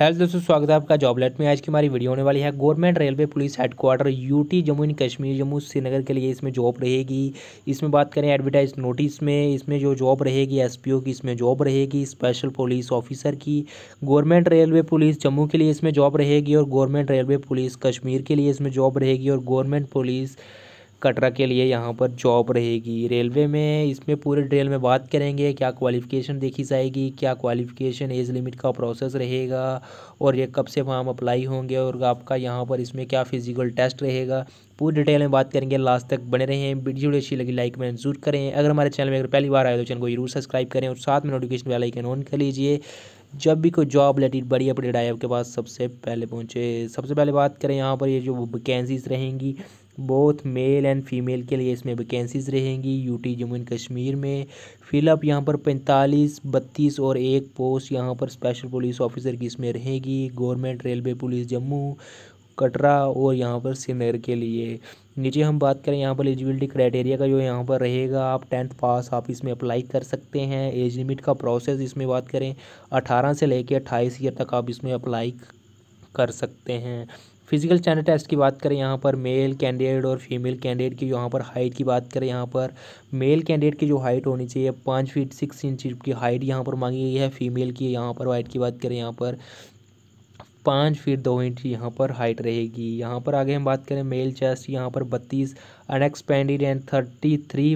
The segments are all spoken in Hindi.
हेलो दोस्तों स्वागत है आपका जॉबलेट में आज की हमारी वीडियो होने वाली है government railway police headquarter UT Jammu and Kashmir Jammu Srinagar के लिए इसमें जॉब रहेगी इसमें बात करें एडवर्टाइज नोटिस में इसमें जो जॉब रहेगी एसपीओ की इसमें जॉब रहेगी स्पेशल पुलिस ऑफिसर की गवर्नमेंट रेलवे पुलिस जम्मू के लिए इसमें जॉब रहेगी और गवर्नमेंट रेलवे पुलिस कश्मीर के लिए इसमें जॉब रहेगी और गवर्नमेंट पुलिस कटरा के लिए यहाँ पर जॉब रहेगी रेलवे में इसमें पूरे डिटेल में बात करेंगे क्या क्वालिफ़िकेशन देखी जाएगी क्या क्वालिफ़िकेशन एज लिमिट का प्रोसेस रहेगा और ये कब से फॉर्म अप्लाई होंगे और आपका यहाँ पर इसमें क्या फ़िज़िकल टेस्ट रहेगा पूरी डिटेल में बात करेंगे लास्ट तक बने रहें वीडियो अच्छी लगी लाइक में जरूर करें अगर हमारे चैनल में अगर पहली बार आए तो चैनल को जरूर सब्सक्राइब करें और साथ में नोटिफिकेशन बेल आइकन ऑन कर लीजिए जब भी कोई जॉब रिलेटेड बड़ी अपडेट आए आपके पास सबसे पहले पहुँचे सबसे पहले बात करें यहाँ पर ये जो वैकेंसीज़ रहेंगी बोथ मेल एंड फीमेल के लिए इसमें वैकेंसीज रहेंगी यूटी जम्मू एंड कश्मीर में फिलअप यहाँ पर पैंतालीस बत्तीस और एक पोस्ट यहाँ पर स्पेशल पुलिस ऑफिसर की इसमें रहेगी government railway police Jammu Katra और यहाँ पर श्रीनगर के लिए नीचे हम बात करें यहाँ पर एलिजिबिलिटी क्राइटेरिया का जो यहाँ पर रहेगा आप टेंथ पास आप इसमें अप्लाई कर सकते हैं एज लिमिट का प्रोसेस इसमें बात करें अठारह से लेकर अट्ठाईस ईयर तक आप इसमें अप्लाई कर सकते हैं फिजिकल चैनल टेस्ट की बात करें यहाँ पर मेल कैंडिडेट और फीमेल कैंडिडेट की यहाँ पर हाइट की बात करें यहाँ पर मेल कैंडिडेट की जो हाइट होनी चाहिए पाँच फीट सिक्स इंच की हाइट यहाँ पर मांगी गई है फीमेल की यहाँ पर हाइट की बात करें यहाँ पर पाँच फीट दो इंच यहाँ पर हाइट रहेगी यहाँ पर आगे हम बात करें मेल चेस्ट यहाँ पर बत्तीस unexpanded and thirty three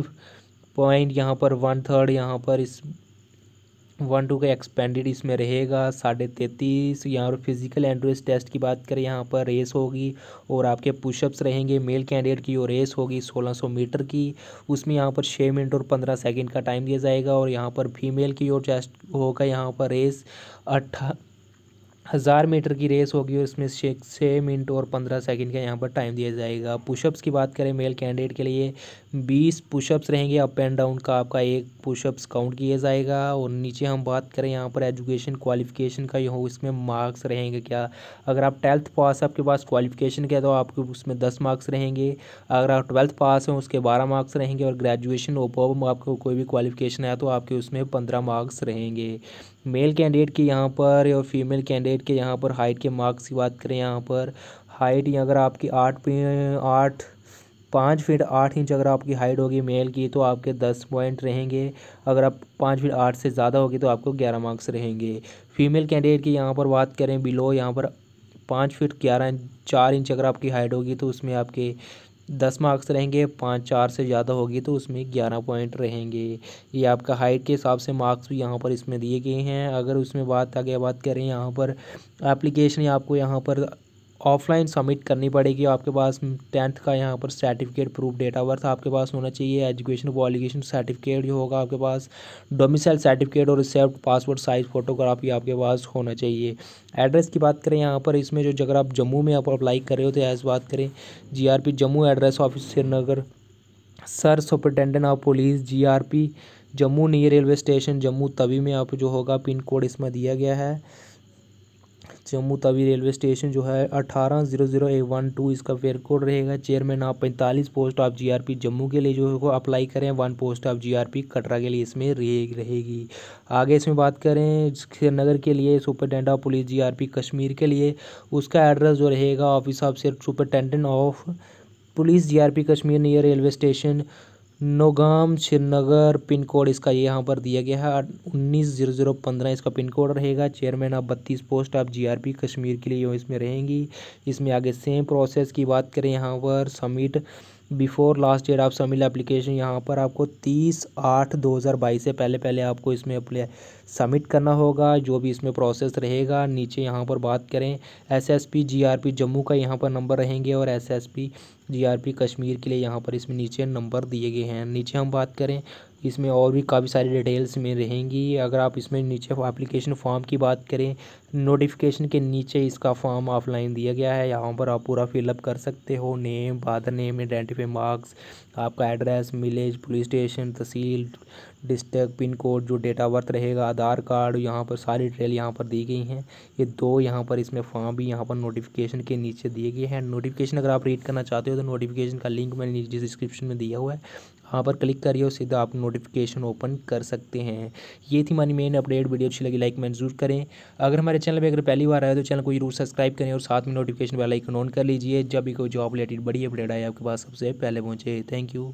point यहाँ पर वन थर्ड यहाँ पर इस वन टू का एक्सपेंडेड इसमें रहेगा साढ़े तैंतीस यहाँ पर फिजिकल एंड्रेस टेस्ट की बात करें यहाँ पर रेस होगी और आपके पुशअप्स रहेंगे मेल कैंडिडेट की और रेस होगी 1600 मीटर की उसमें यहाँ पर छः मिनट और पंद्रह सेकंड का टाइम दिया जाएगा और यहाँ पर फीमेल की और चेस्ट होगा यहाँ पर रेस अट्ठा हज़ार मीटर की रेस होगी और इसमें छः मिनट और पंद्रह सेकंड का यहाँ पर टाइम दिया जाएगा पुशअप्स की बात करें मेल कैंडिडेट के लिए बीस पुशअप्स रहेंगे अप एंड डाउन का आपका एक पुशअप्स काउंट किया जाएगा और नीचे हम बात करें यहाँ पर एजुकेशन क्वालिफिकेशन का यहाँ इसमें मार्क्स रहेंगे क्या अगर आप ट्वेल्थ पास आपके पास क्वालिफिकेशन क्या तो आपके उसमें दस मार्क्स रहेंगे अगर आप ट्वेल्थ पास हैं उसके बारह मार्क्स रहेंगे और ग्रेजुएशन ओपो आपको कोई भी क्वालिफिकेशन है तो आपके उसमें पंद्रह मार्क्स रहेंगे मेल कैंडिडेट के यहाँ पर और फीमेल कैंडिडेट के यहाँ पर हाइट के मार्क्स की बात करें यहाँ पर हाइट ये अगर आपकी आठ आठ पाँच फीट आठ इंच अगर आपकी हाइट होगी मेल की तो आपके दस पॉइंट रहेंगे अगर आप पाँच फीट आठ से ज़्यादा होगी तो आपको ग्यारह मार्क्स रहेंगे फीमेल कैंडिडेट की यहाँ पर बात करें बिलो यहाँ पर पाँच फीट ग्यारह चार इंच अगर आपकी हाइट होगी तो उसमें आपके दस मार्क्स रहेंगे पाँच चार से ज़्यादा होगी तो उसमें ग्यारह पॉइंट रहेंगे ये आपका हाइट के हिसाब से मार्क्स भी यहाँ पर इसमें दिए गए हैं अगर उसमें बात आगे बात करें यहाँ पर एप्लीकेशन आपको यहाँ पर ऑफलाइन सबमिट करनी पड़ेगी आपके पास टेंथ का यहाँ पर certificate proof date of birth आपके पास होना चाहिए एजुकेशन क्वालिफिकेशन सर्टिफिकेट जो होगा आपके पास डोमिसाइल सर्टिफिकेट और रिसेप्ट पासपोर्ट साइज़ फोटोग्राफी आपके पास होना चाहिए एड्रेस की बात करें यहाँ पर इसमें जो अगर आप जम्मू में आप अप्लाई कर रहे हो तो ऐसा बात करें G Jammu address office Srinagar sir superintendent of police G Jammu near railway station Jammu Tawi में आप जो होगा पिन कोड इसमें दिया गया है जम्मू तवी रेलवे स्टेशन जो है अठारह zero zero A one two इसका फेयर कोड रहेगा चेयरमैन आप पैंतालीस पोस्ट आप जीआरपी जम्मू के लिए जो है अप्लाई करें वन पोस्ट आप जीआरपी कटरा के लिए इसमें रहेगी आगे इसमें बात करें श्रीनगर के लिए superintendent of police GRP Kashmir के लिए उसका एड्रेस जो रहेगा office of superintendent of police G Kashmir near railway station Naugam Srinagar pin code इसका यहाँ पर दिया गया है उन्नीस जीरो जीरो पंद्रह इसका पिन कोड रहेगा चेयरमैन आप बत्तीस पोस्ट आप जीआरपी कश्मीर के लिए इसमें रहेंगी इसमें आगे सेम प्रोसेस की बात करें यहाँ पर सबमिट बिफोर लास्ट डेट आप सबमिट एप्लीकेशन यहाँ पर आपको तीस आठ दो हज़ार बाईस से पहले पहले आपको इसमें अपने सबमिट करना होगा जो भी इसमें प्रोसेस रहेगा नीचे यहाँ पर बात करें एसएसपी जीआरपी जम्मू का यहाँ पर नंबर रहेंगे और एसएसपी जीआरपी कश्मीर के लिए यहाँ पर इसमें नीचे नंबर दिए गए हैं नीचे हम बात करें इसमें और भी काफ़ी सारी डिटेल्स में रहेंगी अगर आप इसमें नीचे एप्लीकेशन फॉर्म की बात करें नोटिफिकेशन के नीचे इसका फॉर्म ऑफलाइन दिया गया है यहाँ पर आप पूरा फिलअप कर सकते हो name father name identify marks आपका address village police station tehsil district pin code जो डेट ऑफ बर्थ रहेगा आधार कार्ड यहाँ पर सारी डिटेल यहाँ पर दी गई हैं ये दो यहाँ पर इसमें फॉर्म भी यहाँ पर नोटिफिकेशन के नीचे दिए गए हैं नोटिफिकेशन अगर आप रीड करना चाहते हो तो नोटिफिकेशन का लिंक मैंने नीचे डिस्क्रिप्शन में दिया हुआ है वहाँ पर क्लिक करिए और सीधा आप नोटिफिकेशन ओपन कर सकते हैं ये थी मानी मेन अपडेट वीडियो अच्छी लगी लाइक मैं जरूर करें अगर हमारे चैनल पर अगर पहली बार आए तो चैनल को जरूर सब्सक्राइब करें और साथ में नोटिफिकेशन वाला आइकन ऑन कर लीजिए जब भी कोई जॉब रिलेटेड बड़ी अपडेट आए आपके पास सबसे पहले पहुँचे थैंक यू